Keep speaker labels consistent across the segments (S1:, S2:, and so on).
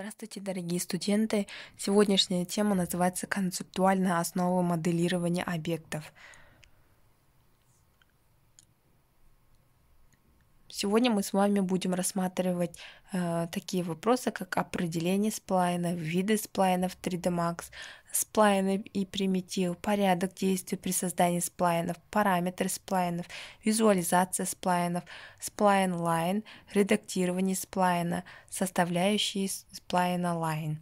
S1: Здравствуйте, дорогие студенты! Сегодняшняя тема называется «Концептуальная основа моделирования объектов». Сегодня мы с вами будем рассматривать э, такие вопросы, как определение сплайна, виды сплайнов 3D Max, сплайны и примитив, порядок действий при создании сплайнов, параметры сплайнов, визуализация сплайнов, сплайн-лайн, редактирование сплайна, составляющие сплайна-лайн.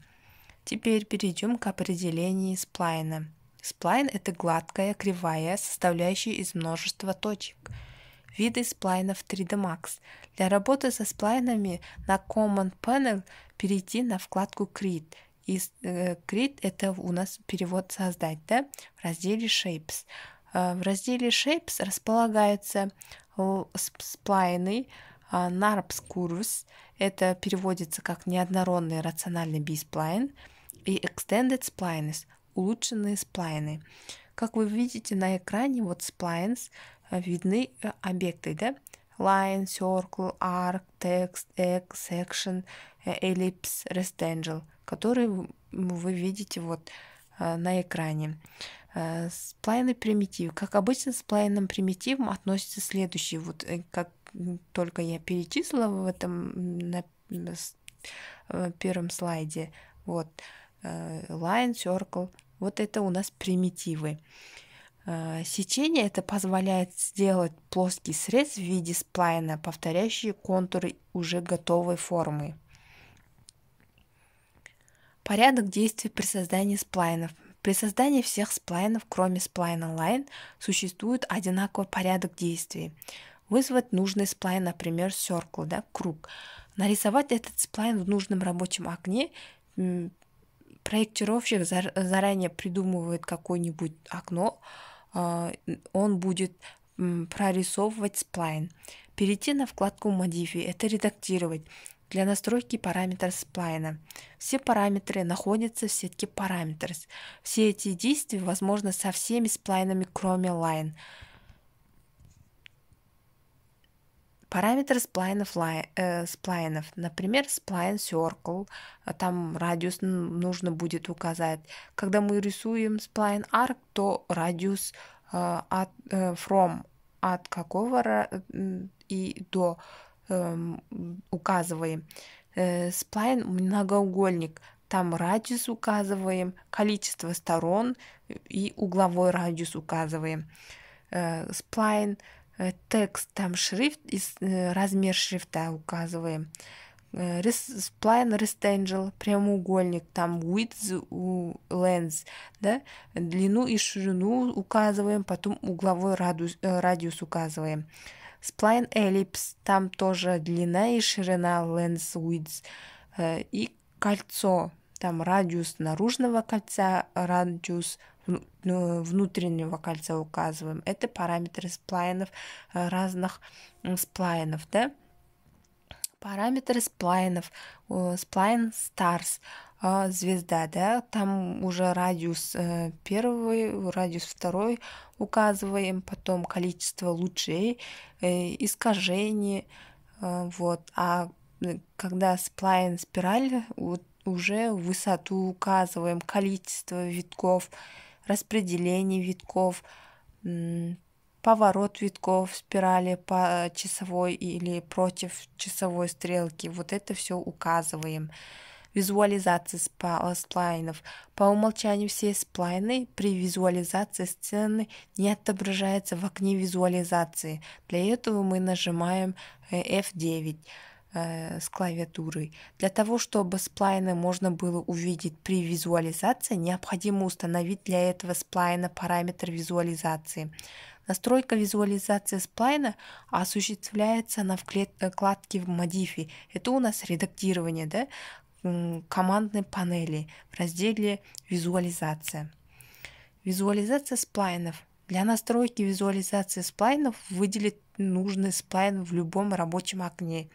S1: Теперь перейдем к определению сплайна. Сплайн – это гладкая, кривая, составляющая из множества точек – виды сплайнов 3D Max. Для работы со сплайнами на Command Panel перейти на вкладку Create. И э, Create это у нас перевод создать, да, в разделе Shapes. Э, в разделе Shapes располагаются э, сплайны э, NARPS Curves. Это переводится как неоднородный рациональный B-сплайн и Extended Splines, улучшенные сплайны. Как вы видите на экране, вот сплайнс Э, видны э, объекты да line circle arc text egg section э, ellipse rectangle которые вы видите вот на экране. Сплайны примитив. Как обычно, с сплайном примитивом относится следующий. Вот как только я перечислила в этом на первом слайде. Вот line, circle. Вот это у нас примитивы. Э, сечение это позволяет сделать плоский срез в виде сплайна, повторяющий контуры уже готовой формы. Порядок действий при создании сплайнов. При создании всех сплайнов, кроме сплайна Line, существует одинаковый порядок действий. Вызвать нужный сплайн, например, circle, да, круг. Нарисовать этот сплайн в нужном рабочем окне, проектировщик заранее придумывает какое-нибудь окно, а, он будет прорисовывать сплайн. Перейти на вкладку Modify – это редактировать. Для настройки параметра сплайна. Все параметры находятся в сетке Parameters. Все эти действия возможны со всеми сплайнами, кроме Line. Параметры сплайнов, э, сплайнов. Например, сплайн circle, а там радиус нужно будет указать. Когда мы рисуем сплайн арк то радиус э, от, э, from от какого и до э, указываем. Э, сплайн многоугольник, там радиус указываем, количество сторон и угловой радиус указываем. Э, сплайн э, Э, текст, там шрифт, и э, размер шрифта указываем. Spline э, Rectangle, прямоугольник, там width, у length, да, длину и ширину указываем, потом угловой радиус, радиус указываем. Spline Ellipse, там тоже длина и ширина, length, width, и кольцо, там радиус наружного кольца, радиус ну, внутреннего кольца указываем. Это параметры сплайнов, э, разных сплайнов, да? Параметры сплайнов, сплайн stars, э, звезда, да, там уже радиус э, первый, радиус второй указываем, потом количество лучей, искажений, вот, а когда сплайн спираль, вот уже высоту указываем, количество витков, распределение витков, поворот витков спирали по часовой или против часовой стрелки. Вот это все указываем. Визуализация э, сплайнов. По умолчанию все сплайны при визуализации сцены не отображаются в окне визуализации. Для этого мы нажимаем э, F9. Э, с клавиатурой. Для того, чтобы сплайны можно было увидеть при визуализации, необходимо установить для этого сплайна параметр визуализации. Настройка визуализации сплайна осуществляется на вкладке э, в модифи. Это у нас редактирование да, командной панели в разделе «Визуализация». Визуализация сплайнов. Для настройки визуализации сплайнов выделить нужный сплайн в любом рабочем окне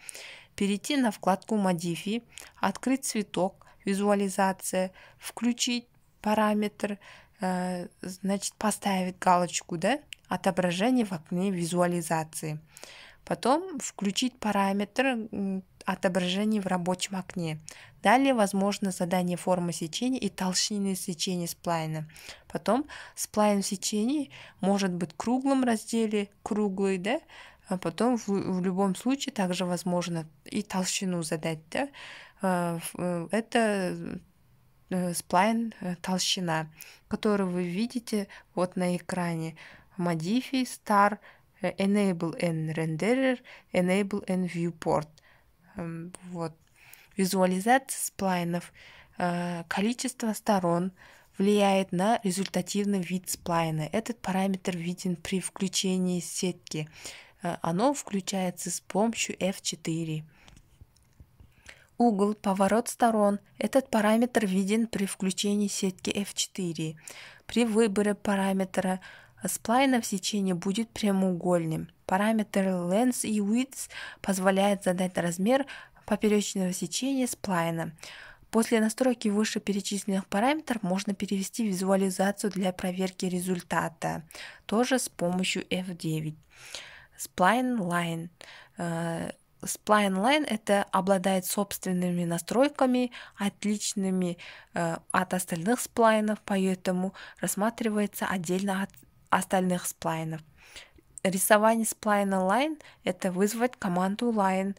S1: перейти на вкладку Modify, открыть цветок, визуализация, включить параметр, э, значит, поставить галочку, да, отображение в окне визуализации. Потом включить параметр отображений в рабочем окне. Далее возможно задание формы сечения и толщины сечения сплайна. Потом сплайн в сечении может быть в круглом разделе, круглый, да, а потом в, в любом случае также возможно и толщину задать, да, а, э, это э, сплайн э, толщина, которую вы видите вот на экране. Modify star enable n renderer, enable n viewport. Эм, вот. Визуализация сплайнов, количество сторон влияет на результативный вид сплайна. Этот параметр виден при включении сетки. Э, оно включается с помощью F4. Угол, поворот сторон. Этот параметр виден при включении сетки F4. При выборе параметра сплайна в сечении будет прямоугольным. Параметр length и width позволяет задать размер поперечного сечения сплайна. После настройки вышеперечисленных параметров можно перевести визуализацию для проверки результата, тоже с помощью F9. Spline Line. Э, Spline Line это обладает собственными настройками, отличными э, от остальных сплайнов, поэтому рассматривается отдельно от остальных сплайнов. Рисование сплайна Line – это вызвать команду Line.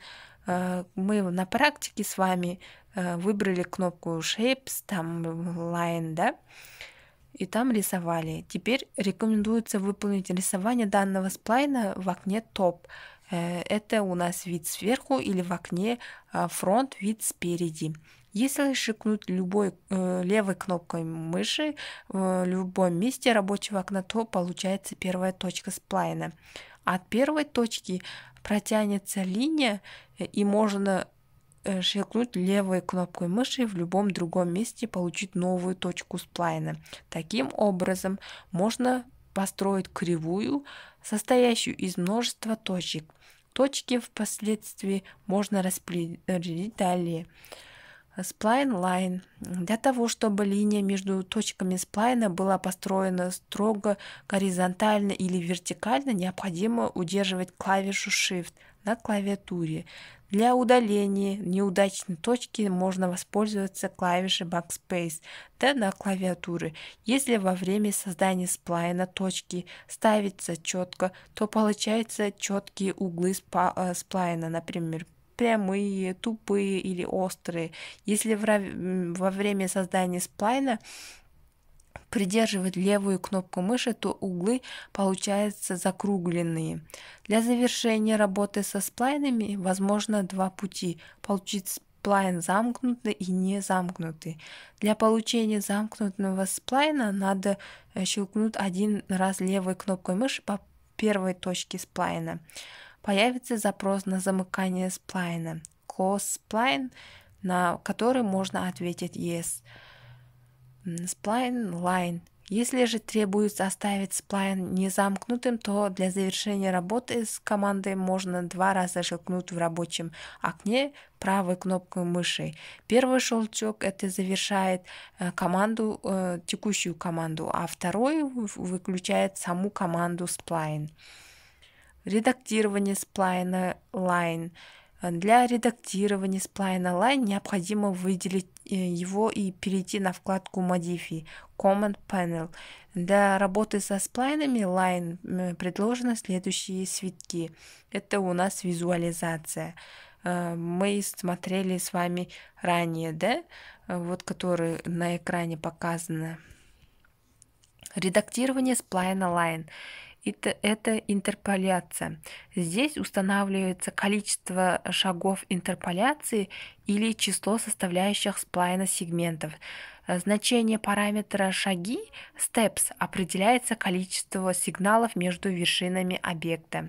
S1: Э, мы на практике с вами выбрали кнопку Shapes, там Line, да, и там рисовали. Теперь рекомендуется выполнить рисование данного сплайна в окне топ. Э, это у нас вид сверху или в окне а, фронт вид спереди. Если шикнуть любой э, левой кнопкой мыши э, в любом месте рабочего окна, то получается первая точка сплайна. От первой точки протянется линия э, и можно Щелкнуть э, левой кнопкой мыши в любом другом месте получить новую точку сплайна. Таким образом можно построить кривую, состоящую из множества точек. Точки впоследствии можно распределить далее. Spline Line. Для того, чтобы линия между точками сплайна была построена строго горизонтально или вертикально, необходимо удерживать клавишу Shift на клавиатуре. Для удаления неудачной точки можно воспользоваться клавишей Backspace Т на клавиатуре. Если во время создания сплайна точки ставится четко, то получаются четкие углы э, сплайна, например, прямые, тупые или острые. Если во время создания сплайна придерживать левую кнопку мыши, то углы получаются закругленные. Для завершения работы со сплайнами возможно два пути. Получить сплайн замкнутый и не замкнутый. Для получения замкнутого сплайна надо э, щелкнуть один раз левой кнопкой мыши по первой точке сплайна появится запрос на замыкание сплайна, close spline, на который можно ответить yes. Spline line. Если же требуется оставить сплайн незамкнутым, то для завершения работы с командой можно два раза щелкнуть в рабочем окне правой кнопкой мыши. Первый щелчок это завершает э, команду, э, текущую команду, а второй выключает саму команду сплайн. Редактирование сплайна line. Для редактирования сплайна line необходимо выделить э, его и перейти на вкладку Modify Command Panel. Для работы со сплайнами line предложены следующие свитки. Это у нас визуализация. Э, мы смотрели с вами ранее, да, вот который на экране показано. Редактирование сплайна line это, это интерполяция. Здесь устанавливается количество шагов интерполяции или число составляющих сплайна сегментов. Э, значение параметра шаги steps определяется количество сигналов между вершинами объекта.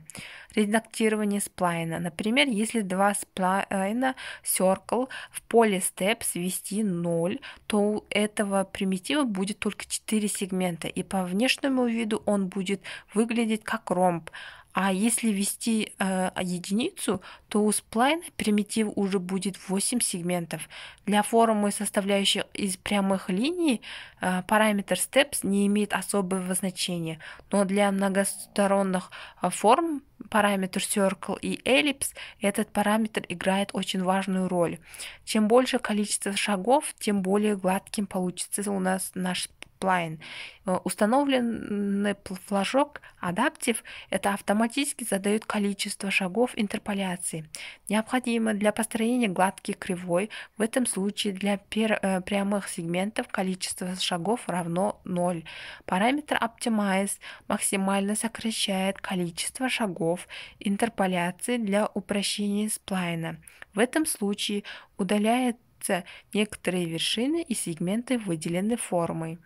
S1: Редактирование сплайна. Например, если два сплайна circle в поле steps ввести 0, то у этого примитива будет только 4 сегмента, и по внешнему виду он будет выглядеть как ромб, а если ввести э, единицу, то у сплайна примитив уже будет 8 сегментов. Для формы, составляющей из прямых линий, э, параметр steps не имеет особого значения, но для многосторонних э, форм параметр circle и Ellipse этот параметр играет очень важную роль. Чем больше количество шагов, тем более гладким получится у нас наш сплайн. Э, установленный флажок Adaptive, это автоматически задает количество шагов интерполяции. Необходимо для построения гладких кривой, в этом случае для э, прямых сегментов количество шагов равно 0. Параметр Optimize максимально сокращает количество шагов шагов интерполяции для упрощения сплайна. В этом случае удаляются некоторые вершины и сегменты, выделенной формы.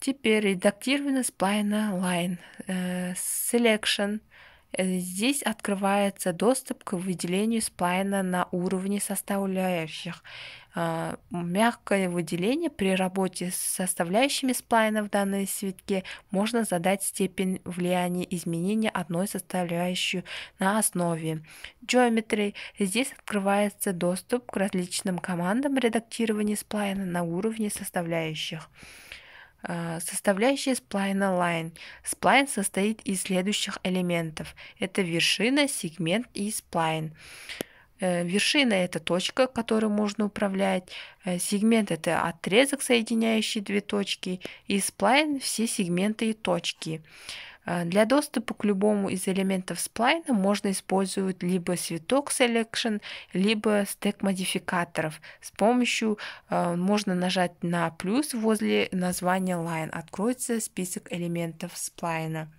S1: Теперь редактирование сплайна line э, selection – Э, здесь открывается доступ к выделению сплайна на уровне составляющих. А, мягкое выделение при работе с составляющими сплайна в данной свитке можно задать степень влияния изменения одной составляющей на основе. Geometry. Здесь открывается доступ к различным командам редактирования сплайна на уровне составляющих. А, Составляющие сплайна line. Сплайн состоит из следующих элементов. Это вершина, сегмент и сплайн. Э, вершина – это точка, которой можно управлять. Э, сегмент – это отрезок, соединяющий две точки. И сплайн – все сегменты и точки. А, для доступа к любому из элементов сплайна можно использовать либо цветок selection, либо стек модификаторов. С помощью а, можно нажать на плюс возле названия line. Откроется список элементов сплайна.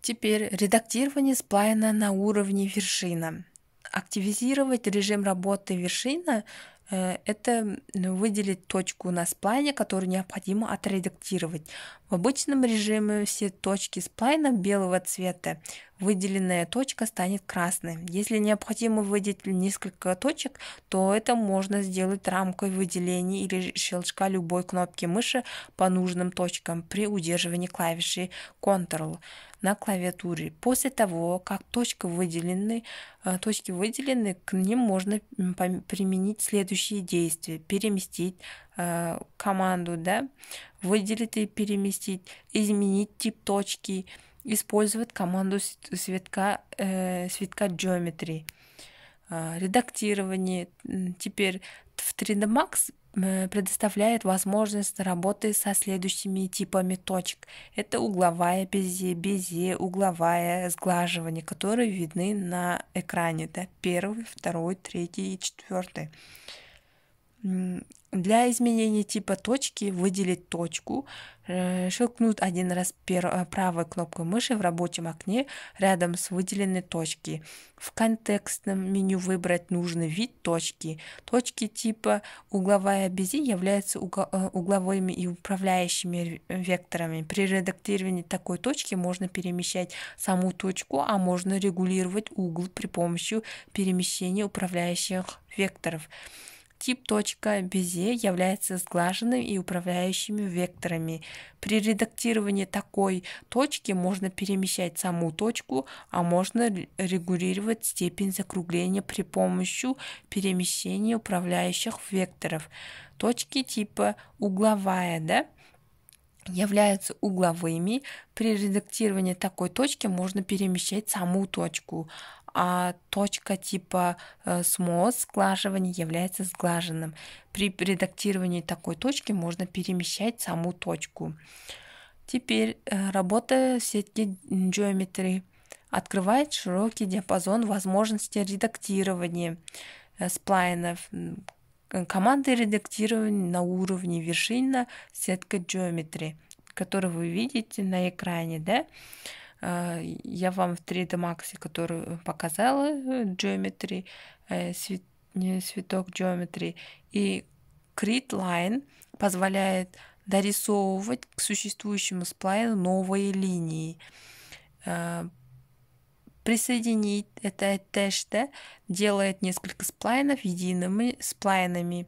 S1: Теперь редактирование сплайна на уровне вершина. Активизировать режим работы вершина Э, это ну, выделить точку у на сплайне, которую необходимо отредактировать. В обычном режиме все точки сплайна белого цвета выделенная точка станет красной. Если необходимо выделить несколько точек, то это можно сделать рамкой выделения или щелчка любой кнопки мыши по нужным точкам при удерживании клавиши Ctrl на клавиатуре. После того, как точка выделены, э, точки выделены, к ним можно применить следующие действия. Переместить э, команду, да, выделить и переместить, изменить тип точки, использовать команду светка, э, светка Geometry. Э, редактирование. Теперь в 3D Max э, предоставляет возможность работы со следующими типами точек. Это угловая безе, безе, угловая сглаживание, которые видны на экране. Да? Первый, второй, третий и четвертый. Для изменения типа точки выделить точку, э, щелкнуть один раз э, правой кнопкой мыши в рабочем окне рядом с выделенной точки. В контекстном меню выбрать нужный вид точки. Точки типа угловая бези являются э, угловыми и управляющими векторами. При редактировании такой точки можно перемещать саму точку, а можно регулировать угол при помощи перемещения управляющих векторов. Тип точка безе является сглаженным и управляющими векторами. При редактировании такой точки можно перемещать саму точку, а можно регулировать степень закругления при помощи перемещения управляющих векторов. Точки типа угловая, да? являются угловыми. При редактировании такой точки можно перемещать саму точку а точка типа э, смоз сглаживания является сглаженным. При редактировании такой точки можно перемещать саму точку. Теперь э, работа в сетке Geometry открывает широкий диапазон возможностей редактирования э, сплайнов. Команды редактирования на уровне вершина сетка Geometry, которую вы видите на экране. Да? Э, я вам в 3D Max, которую показала, э, Geometry, э, цветок Geometry, и Create Line позволяет дорисовывать к существующему сплайну новые линии. Присоединить это attached делает несколько сплайнов едиными сплайнами.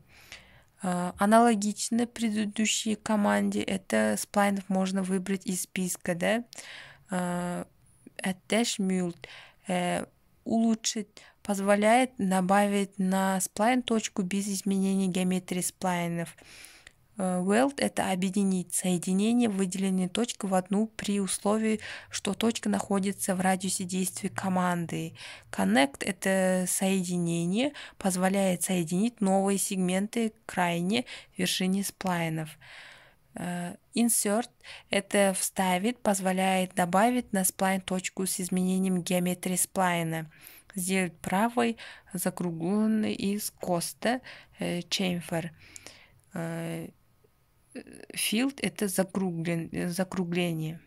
S1: Аналогично предыдущей команде это сплайнов можно выбрать из списка, да, Э, attach mult э, улучшить позволяет добавить на сплайн точку без изменения геометрии сплайнов. Э, weld – это объединить соединение выделенной точки в одну при условии, что точка находится в радиусе действия команды. Connect – это соединение, позволяет соединить новые сегменты крайне вершине сплайнов. Э, insert – это вставит, позволяет добавить на сплайн точку с изменением геометрии сплайна, сделать правой, закругленный из коста э, chamfer. Э, field – это закруглен, закругление.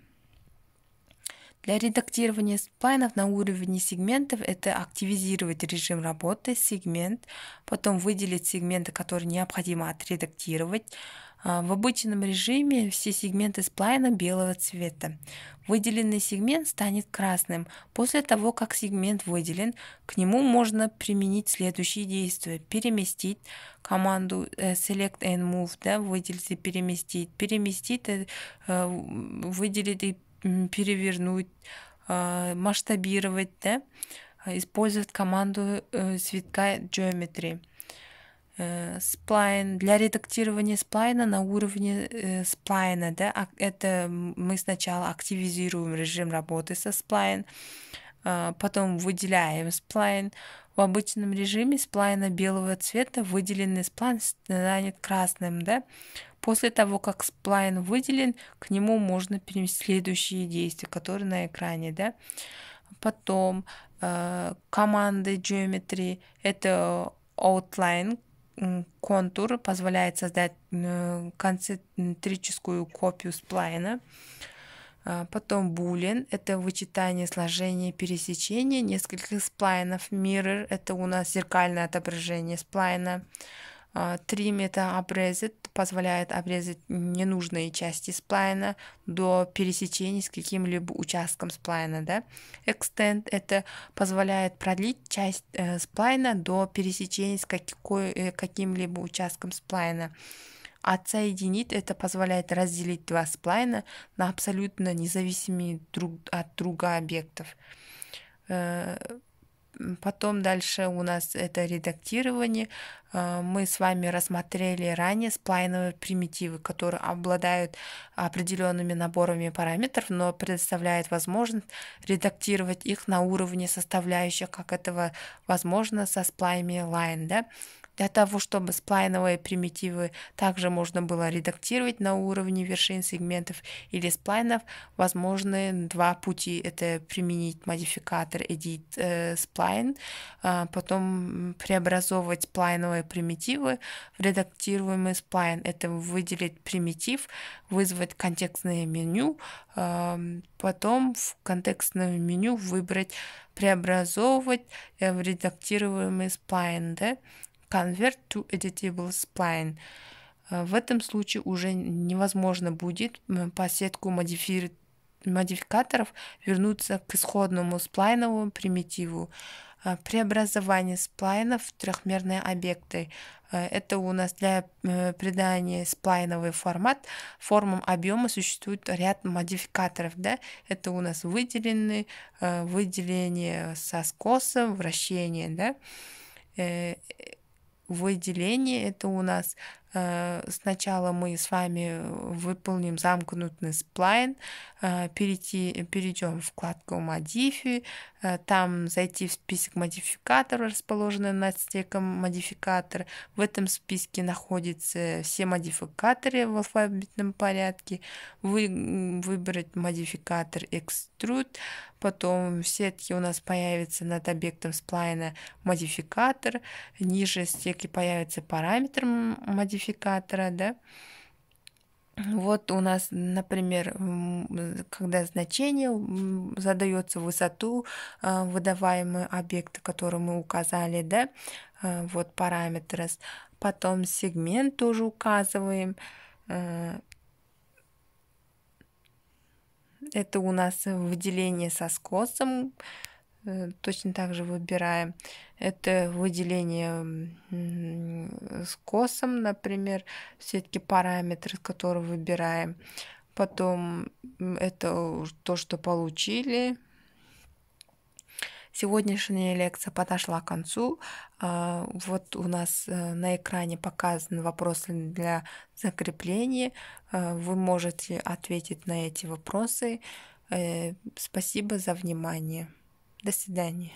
S1: Для редактирования сплайнов на уровне сегментов это активизировать режим работы, сегмент, потом выделить сегменты, которые необходимо отредактировать, а, в обычном режиме все сегменты сплайна белого цвета. Выделенный сегмент станет красным. После того, как сегмент выделен, к нему можно применить следующие действия. Переместить команду э, Select and Move, да, выделить и переместить. Переместить, э, э, выделить и перевернуть, а, масштабировать, да, а, использовать команду цветка Geometry. Э, сплайн, для редактирования сплайна на уровне э, сплайна, да, а это мы сначала активизируем режим работы со сплайн, э, потом выделяем сплайн. В обычном режиме сплайна белого цвета выделенный сплайн станет красным, да. После того, как сплайн выделен, к нему можно перевести следующие действия, которые на экране, да. Потом э, команды geometry, это outline, контур позволяет создать концентрическую копию сплайна. А, потом булин – это вычитание сложение, пересечение нескольких сплайнов. Mirror – это у нас зеркальное отображение сплайна. А, Трим это обрезает, позволяет обрезать ненужные части сплайна до пересечения с каким-либо участком сплайна. Да? Экстенд это позволяет продлить часть э, сплайна до пересечения с какой, э, каким-либо участком сплайна. Отсоединить а это позволяет разделить два сплайна на абсолютно независимые друг от друга объектов. Э, Потом дальше у нас это редактирование. А, мы с вами рассмотрели ранее сплайновые примитивы, которые обладают определенными наборами параметров, но предоставляют возможность редактировать их на уровне составляющих, как этого возможно со сплайми line. Да? Для того, чтобы сплайновые примитивы также можно было редактировать на уровне вершин сегментов или сплайнов, возможны два пути. Это применить модификатор edit э, spline, э, потом преобразовывать сплайновые примитивы в редактируемый сплайн. Это выделить примитив, вызвать контекстное меню, э, потом в контекстном меню выбрать преобразовывать э, в редактируемый сплайн, да, convert to editable spline. Э, в этом случае уже невозможно будет по сетку модифи... модификаторов вернуться к исходному сплайновому примитиву. Э, преобразование сплайнов в трехмерные объекты. Э, это у нас для придания сплайновый формат. Формам объема существует ряд модификаторов. Да? Это у нас выделенные выделение со скосом, вращение. Да? выделение это у нас э, сначала мы с вами э, выполним замкнутый сплайн, э, перейти, перейдем в вкладку модифи, Э, там зайти в список модификаторов, расположенный над стеком модификатор. В этом списке находятся все модификаторы в алфавитном порядке. Вы, выбрать модификатор Extrude, потом в сетке у нас появится над объектом сплайна модификатор, ниже стеки появится параметр модификатора, да, вот у нас, например, когда значение задается высоту а, выдаваемого объекта, который мы указали, да, а, вот параметр, потом сегмент тоже указываем. А, это у нас выделение со скосом. Э, точно так же выбираем. Это выделение с косом, например, все-таки параметры, которые выбираем. Потом это то, что получили. Сегодняшняя лекция подошла к концу. А, вот у нас э, на экране показаны вопросы для закрепления. Э, вы можете ответить на эти вопросы. Спасибо за внимание. До свидания.